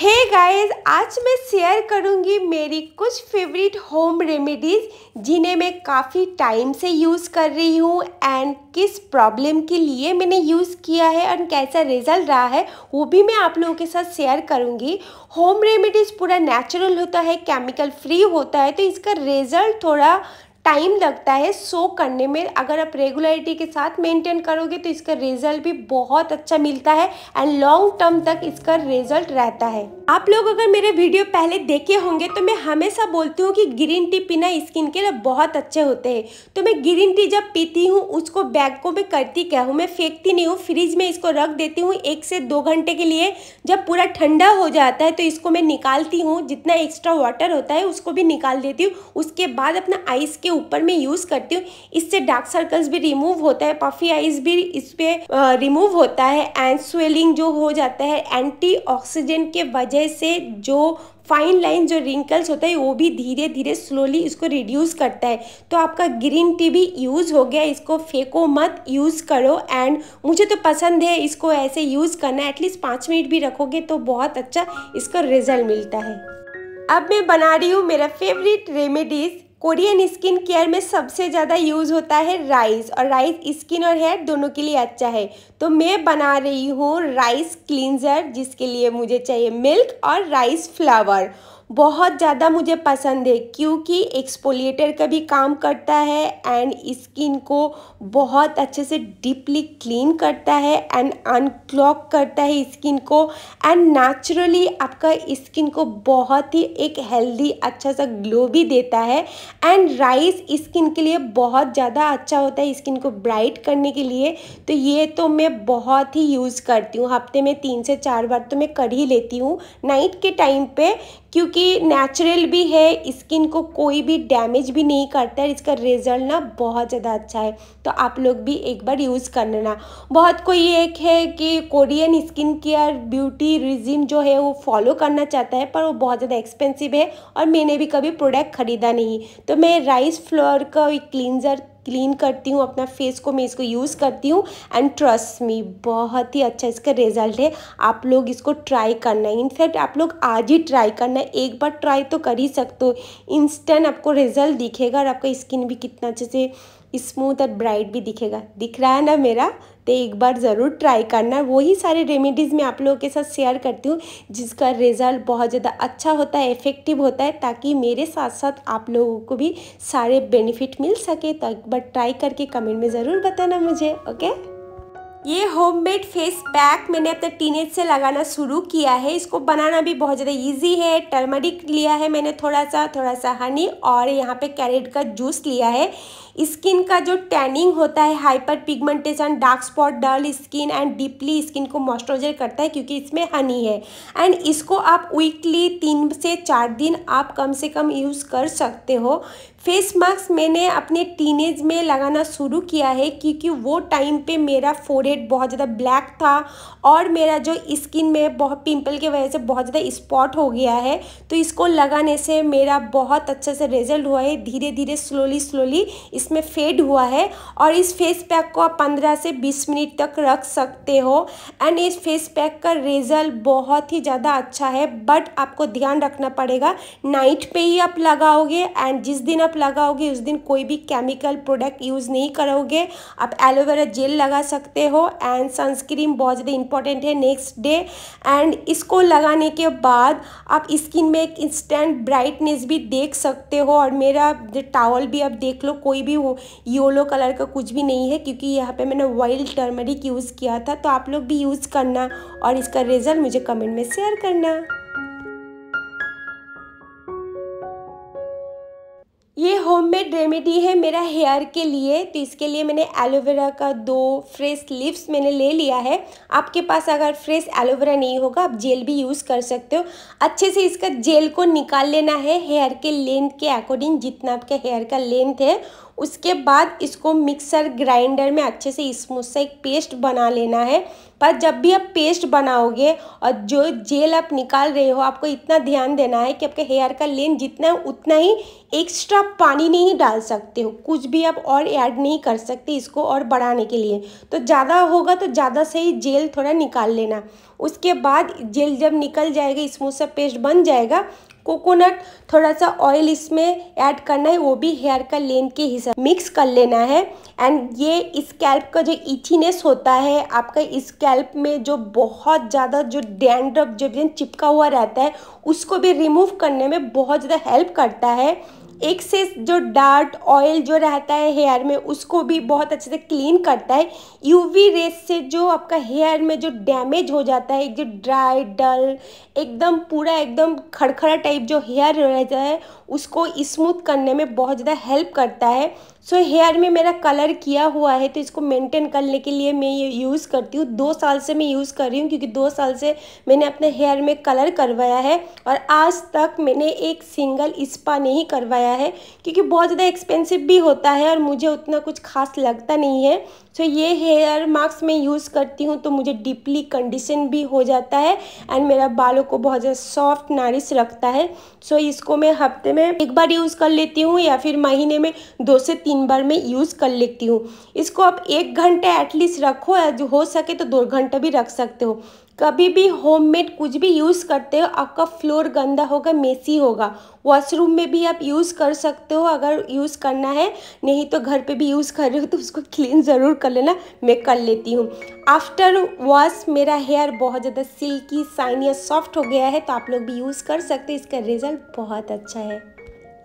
हे hey guys आज मैं share करूंगी मेरी कुछ फेवरेट होम रेमेडीज़ जिन्हें मैं काफ़ी टाइम से यूज़ कर रही हूँ एंड किस प्रॉब्लम के लिए मैंने यूज़ किया है और कैसा रिजल्ट रहा है वो भी मैं आप लोगों के साथ शेयर करूंगी होम रेमेडीज़ पूरा नेचुरल होता है केमिकल फ्री होता है तो इसका रिजल्ट थोड़ा टाइम लगता है सो करने में अगर आप रेगुलरिटी के साथ मेंटेन करोगे तो इसका रिजल्ट भी बहुत अच्छा मिलता है एंड लॉन्ग टर्म तक इसका रिजल्ट रहता है आप लोग अगर मेरे वीडियो पहले देखे होंगे तो मैं हमेशा बोलती हूँ कि ग्रीन टी पीना स्किन के लिए बहुत अच्छे होते हैं तो मैं ग्रीन टी जब पीती हूँ उसको बैग को मैं करती क्या हूँ मैं फेंकती नहीं हूँ फ्रिज में इसको रख देती हूँ एक से दो घंटे के लिए जब पूरा ठंडा हो जाता है तो इसको मैं निकालती हूँ जितना एक्स्ट्रा वाटर होता है उसको भी निकाल देती हूँ उसके बाद अपना आइस के ऊपर में यूज़ करती हूँ इससे डार्क सर्कल्स भी रिमूव होता है पफी आइज भी इस पर रिमूव होता है एंड स्वेलिंग जो हो जाता है एंटी के वजह से जो फाइन लाइन जो रिंकल्स होता है वो भी धीरे धीरे स्लोली इसको रिड्यूस करता है तो आपका ग्रीन टी भी यूज़ हो गया इसको फेंको मत यूज़ करो एंड मुझे तो पसंद है इसको ऐसे यूज़ करना एटलीस्ट पाँच मिनट भी रखोगे तो बहुत अच्छा इसका रिजल्ट मिलता है अब मैं बना रही हूँ मेरा favourite remedies Korean skin care में सबसे ज़्यादा यूज़ होता है राइस और राइस स्किन और हेयर दोनों के लिए अच्छा है तो मैं बना रही हूँ राइस क्लिनजर जिसके लिए मुझे चाहिए मिल्क और राइस फ्लावर बहुत ज़्यादा मुझे पसंद है क्योंकि एक्सपोलिएटर का भी काम करता है एंड स्किन को बहुत अच्छे से डीपली क्लीन करता है एंड अनक्लॉक करता है स्किन को एंड नेचुरली आपका स्किन को बहुत ही एक हेल्दी अच्छा सा ग्लो भी देता है एंड राइस स्किन के लिए बहुत ज़्यादा अच्छा होता है स्किन को ब्राइट करने के लिए तो ये तो मैं बहुत ही यूज़ करती हूँ हफ्ते में तीन से चार बार तो मैं कर ही लेती हूँ नाइट के टाइम पर क्योंकि नेचुरल भी है स्किन को कोई भी डैमेज भी नहीं करता है इसका रिजल्ट ना बहुत ज़्यादा अच्छा है तो आप लोग भी एक बार यूज़ कर लेना बहुत कोई एक है कि Korean skin care beauty regime जो है वो फॉलो करना चाहता है पर वो बहुत ज़्यादा एक्सपेंसिव है और मैंने भी कभी प्रोडक्ट ख़रीदा नहीं तो मैं राइस फ्लोर का क्लिनज़र क्लीन करती हूँ अपना फेस को मैं इसको यूज़ करती हूँ एंड ट्रस्ट मी बहुत ही अच्छा इसका रिजल्ट है आप लोग इसको ट्राई करना है इनफैक्ट आप लोग आज ही ट्राई करना है एक बार ट्राई तो कर ही सकते हो इंस्टेंट आपको रिजल्ट दिखेगा और आपका स्किन भी कितना अच्छे से स्मूथ और ब्राइट भी दिखेगा दिख रहा है ना मेरा तो एक बार ज़रूर ट्राई करना वही सारे रेमेडीज़ मैं आप लोगों के साथ शेयर करती हूँ जिसका रिज़ल्ट बहुत ज़्यादा अच्छा होता है इफ़ेक्टिव होता है ताकि मेरे साथ साथ आप लोगों को भी सारे बेनिफिट मिल सके तो एक बार ट्राई करके कमेंट में ज़रूर बताना मुझे ओके ये होममेड फेस पैक मैंने अपने टीनेज से लगाना शुरू किया है इसको बनाना भी बहुत ज़्यादा इजी है टर्मरिक लिया है मैंने थोड़ा सा थोड़ा सा हनी और यहाँ पे कैरेट का जूस लिया है स्किन का जो टैनिंग होता है hyperpigmentation dark spot dull skin and deeply skin को मॉइस्चराइजर करता है क्योंकि इसमें हनी है एंड इसको आप वीकली तीन से चार दिन आप कम से कम यूज़ कर सकते हो फेस मास्क मैंने अपने टीनेज में लगाना शुरू किया है क्योंकि वो टाइम पे मेरा फोरहेड बहुत ज़्यादा ब्लैक था और मेरा जो स्किन में बहुत पिंपल की वजह से बहुत ज़्यादा स्पॉट हो गया है तो इसको लगाने से मेरा बहुत अच्छे से रिजल्ट हुआ है धीरे धीरे स्लोली स्लोली इसमें फेड हुआ है और इस फेस पैक को आप पंद्रह से बीस मिनट तक रख सकते हो एंड इस फेस पैक का रिजल्ट बहुत ही ज़्यादा अच्छा है बट आपको ध्यान रखना पड़ेगा नाइट पर ही आप लगाओगे एंड जिस दिन आप सिरप लगाओगे उस दिन कोई भी केमिकल प्रोडक्ट यूज़ नहीं करोगे आप एलोवेरा जेल लगा सकते हो एंड सनस्क्रीन बहुत ज़्यादा इंपॉर्टेंट है नेक्स्ट डे एंड इसको लगाने के बाद आप स्किन में एक इंस्टेंट ब्राइटनेस भी देख सकते हो और मेरा टावल भी आप देख लो कोई भी हो योलो कलर का कुछ भी नहीं है क्योंकि यहाँ पे मैंने वाइल्ड टर्मरिक यूज़ किया था तो आप लोग भी यूज़ करना और इसका रिज़ल्ट मुझे कमेंट में शेयर करना ये होममेड रेमेडी है मेरा हेयर के लिए तो इसके लिए मैंने एलोवेरा का दो फ्रेश लिप्स मैंने ले लिया है आपके पास अगर फ्रेश एलोवेरा नहीं होगा आप जेल भी यूज़ कर सकते हो अच्छे से इसका जेल को निकाल लेना है हेयर के लेंथ के अकॉर्डिंग जितना आपके हेयर का लेंथ है उसके बाद इसको मिक्सर ग्राइंडर में अच्छे से स्मूथ सा एक पेस्ट बना लेना है पर जब भी आप पेस्ट बनाओगे और जो जेल आप निकाल रहे हो आपको इतना ध्यान देना है कि आपके हेयर का लेंथ जितना है उतना ही एक्स्ट्रा पानी नहीं डाल सकते हो कुछ भी आप और ऐड नहीं कर सकते इसको और बढ़ाने के लिए तो ज़्यादा होगा तो ज़्यादा से ही जेल थोड़ा निकाल लेना उसके बाद जेल जब निकल जाएगा स्मूथ सा पेस्ट बन जाएगा कोकोनट थोड़ा सा ऑयल इसमें ऐड करना है वो भी हेयर का लेंथ के हिसाब मिक्स कर लेना है एंड ये स्कैल्प का जो इचीनेस होता है आपका स्कैल्प में जो बहुत ज़्यादा जो डैंड्रफ जो चिपका हुआ रहता है उसको भी रिमूव करने में बहुत ज़्यादा हेल्प करता है एक्सेस जो डार्ट ऑयल जो रहता है हेयर में उसको भी बहुत अच्छे से क्लीन करता है यूवी रेस से जो आपका हेयर में जो डैमेज हो जाता है जो ड्राई डल एकदम पूरा एकदम खड़खड़ा टाइप जो हेयर रहता है उसको स्मूथ करने में बहुत ज़्यादा हेल्प करता है सो so, हेयर में मेरा कलर किया हुआ है तो इसको मेंटेन करने के लिए मैं ये यूज़ करती हूँ दो साल से मैं यूज़ कर रही हूँ क्योंकि दो साल से मैंने अपने हेयर में कलर करवाया है और आज तक मैंने एक सिंगल स्पा नहीं करवाया है क्योंकि बहुत ज़्यादा एक्सपेंसिव भी होता है और मुझे उतना कुछ खास लगता नहीं है सो so, ये हेयर मास्क मैं यूज़ करती हूँ तो मुझे डीपली कंडीशन भी हो जाता है एंड मेरा बालों को बहुत ज़्यादा सॉफ्ट नारिश रखता है सो so, इसको मैं हफ्ते में एक बार यूज़ कर लेती हूँ या फिर महीने में दो से तीन बार मैं यूज़ कर लेती हूँ इसको आप एक घंटे एटलीस्ट रखो या जो हो सके तो दो घंटे भी रख सकते हो कभी भी होममेड कुछ भी यूज़ करते हो आपका फ्लोर गंदा होगा मेसी होगा वॉशरूम में भी आप यूज़ कर सकते हो अगर यूज़ करना है नहीं तो घर पे भी यूज़ कर रहे हो तो उसको क्लीन ज़रूर कर लेना मैं कर लेती हूँ आफ्टर वॉश मेरा हेयर बहुत ज़्यादा सिल्की साइन या सॉफ्ट हो गया है तो आप लोग भी यूज़ कर सकते हो इसका रिज़ल्ट बहुत अच्छा है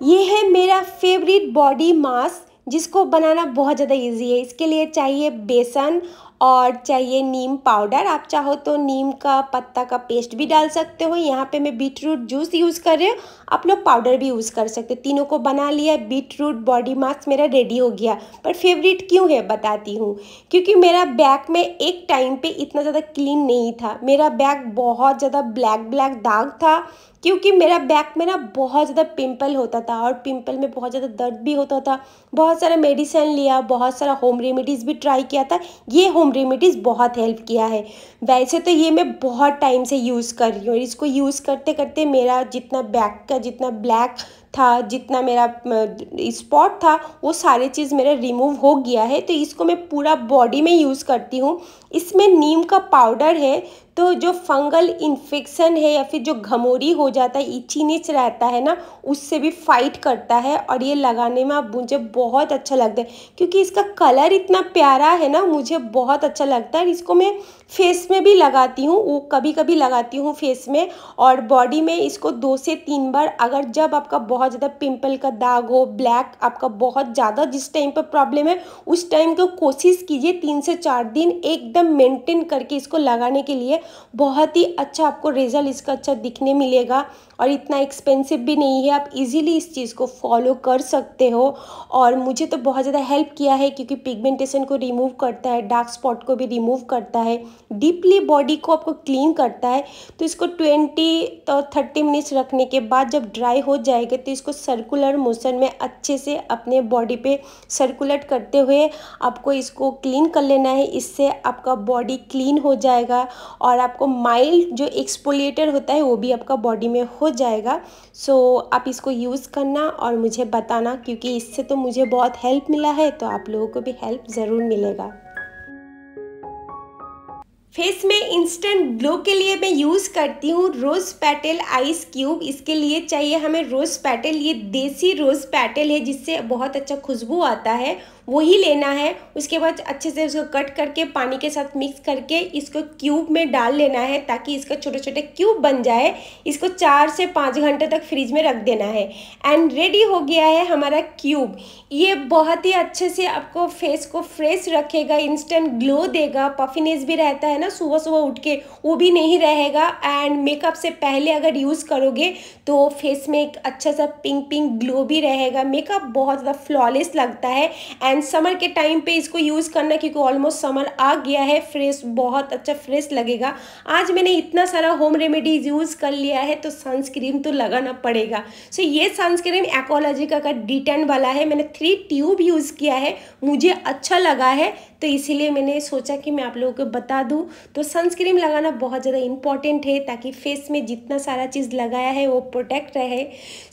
ये है मेरा फेवरेट बॉडी मास्क जिसको बनाना बहुत ज़्यादा इजी है इसके लिए चाहिए बेसन और चाहिए नीम पाउडर आप चाहो तो नीम का पत्ता का पेस्ट भी डाल सकते हो यहाँ पे मैं बीटरूट जूस यूज़ कर रही हूँ आप लोग पाउडर भी यूज़ कर सकते तीनों को बना लिया बीट रूट बॉडी मास्क मेरा रेडी हो गया पर फेवरेट क्यों है बताती हूँ क्योंकि मेरा बैग में एक टाइम पे इतना ज़्यादा क्लीन नहीं था मेरा बैग बहुत ज़्यादा ब्लैक ब्लैक दाग था क्योंकि मेरा बैक में ना बहुत ज़्यादा पिंपल होता था और पिंपल में बहुत ज़्यादा दर्द भी होता था बहुत सारा मेडिसिन लिया बहुत सारा होम रेमेडीज़ भी ट्राई किया था ये होम रेमेडीज़ बहुत हेल्प किया है वैसे तो ये मैं बहुत टाइम से यूज़ कर रही हूँ और इसको यूज़ करते करते मेरा जितना बैक का जितना ब्लैक था जितना मेरा स्पॉट था वो सारे चीज़ मेरा रिमूव हो गया है तो इसको मैं पूरा बॉडी में यूज़ करती हूँ इसमें नीम का पाउडर है तो जो फंगल इन्फेक्शन है या फिर जो घमोरी हो जाता है नीच रहता है ना उससे भी फाइट करता है और ये लगाने में मुझे बहुत अच्छा लगता है क्योंकि इसका कलर इतना प्यारा है ना मुझे बहुत अच्छा लगता है इसको मैं फेस में भी लगाती हूँ वो कभी कभी लगाती हूँ फेस में और बॉडी में इसको दो से तीन बार अगर जब आपका बहुत बहुत ज़्यादा पिंपल का दाग हो ब्लैक आपका बहुत ज़्यादा जिस टाइम पर प्रॉब्लम है उस टाइम को कोशिश कीजिए तीन से चार दिन एकदम मेंटेन करके इसको लगाने के लिए बहुत ही अच्छा आपको रिजल्ट इसका अच्छा दिखने मिलेगा और इतना एक्सपेंसिव भी नहीं है आप इजीली इस चीज़ को फॉलो कर सकते हो और मुझे तो बहुत ज़्यादा हेल्प किया है क्योंकि पिगमेंटेशन को रिमूव करता है डार्क स्पॉट को भी रिमूव करता है डीपली बॉडी को आपको क्लीन करता है तो इसको ट्वेंटी तो थर्टी मिनट्स रखने के बाद जब ड्राई हो जाएगा तो इसको सर्कुलर मोशन में अच्छे से अपने बॉडी पे सर्कुलेट करते हुए आपको इसको क्लीन कर लेना है इससे आपका बॉडी क्लीन हो जाएगा और आपको माइल्ड जो एक्सपोलिएटर होता है वो भी आपका बॉडी में हो जाएगा सो so, आप इसको यूज़ करना और मुझे बताना क्योंकि इससे तो मुझे बहुत हेल्प मिला है तो आप लोगों को भी हेल्प ज़रूर मिलेगा फेस में इंस्टेंट ग्लो के लिए मैं यूज़ करती हूँ रोज़ पैटल आइस क्यूब इसके लिए चाहिए हमें रोज़ पैटल ये देसी रोज़ पैटल है जिससे बहुत अच्छा खुशबू आता है वही लेना है उसके बाद अच्छे से उसको कट करके पानी के साथ मिक्स करके इसको क्यूब में डाल लेना है ताकि इसका छोटे छोटे क्यूब बन जाए इसको चार से पाँच घंटे तक फ्रिज में रख देना है एंड रेडी हो गया है हमारा क्यूब ये बहुत ही अच्छे से आपको फेस को फ्रेश रखेगा इंस्टेंट ग्लो देगा पफिनेस भी रहता है ना सुबह सुबह उठ के वो भी नहीं रहेगा एंड मेकअप से पहले अगर यूज़ करोगे तो फेस में एक अच्छा सा पिंक पिंक ग्लो भी रहेगा मेकअप बहुत ज़्यादा फ्लॉलेस लगता है एंड एंड समर के टाइम पे इसको यूज़ करना क्योंकि ऑलमोस्ट समर आ गया है फ्रेश बहुत अच्छा फ्रेश लगेगा आज मैंने इतना सारा होम रेमेडीज यूज़ कर लिया है तो सनस्क्रीन तो लगाना पड़ेगा सो so, ये सनस्क्रीन एक्ोलॉजिका का डिटेन वाला है मैंने थ्री ट्यूब यूज़ किया है मुझे अच्छा लगा है तो इसीलिए मैंने सोचा कि मैं आप लोगों को बता दूँ तो सनस्क्रीन लगाना बहुत ज़्यादा इंपॉर्टेंट है ताकि फेस में जितना सारा चीज़ लगाया है वो प्रोटेक्ट रहे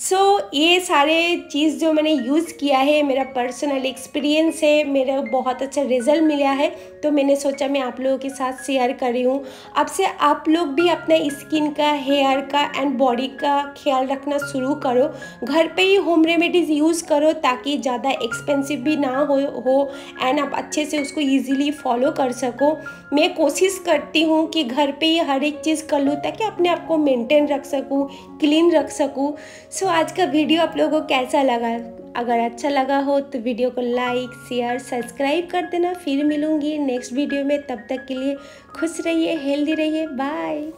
सो so, ये सारे चीज़ जो मैंने यूज़ किया है मेरा पर्सनल एक्सपीरियंस एक्सपीरियंस से मेरा बहुत अच्छा रिजल्ट मिला है तो मैंने सोचा मैं आप लोगों के साथ शेयर कर रही हूँ अब से आप लोग भी अपने स्किन का हेयर का एंड बॉडी का ख्याल रखना शुरू करो घर पे ही होम रेमेडीज़ यूज़ करो ताकि ज़्यादा एक्सपेंसिव भी ना हो हो एंड आप अच्छे से उसको ईजिली फॉलो कर सको मैं कोशिश करती हूँ कि घर पर ही हर एक चीज़ कर लूँ ताकि अपने आप को मेनटेन रख सकूँ क्लीन रख सकूँ सो so, आज का वीडियो आप लोगों को कैसा लगा अगर अच्छा लगा हो तो वीडियो को लाइक शेयर सब्सक्राइब कर देना फिर मिलूँगी नेक्स्ट वीडियो में तब तक के लिए खुश रहिए हेल्दी रहिए बाय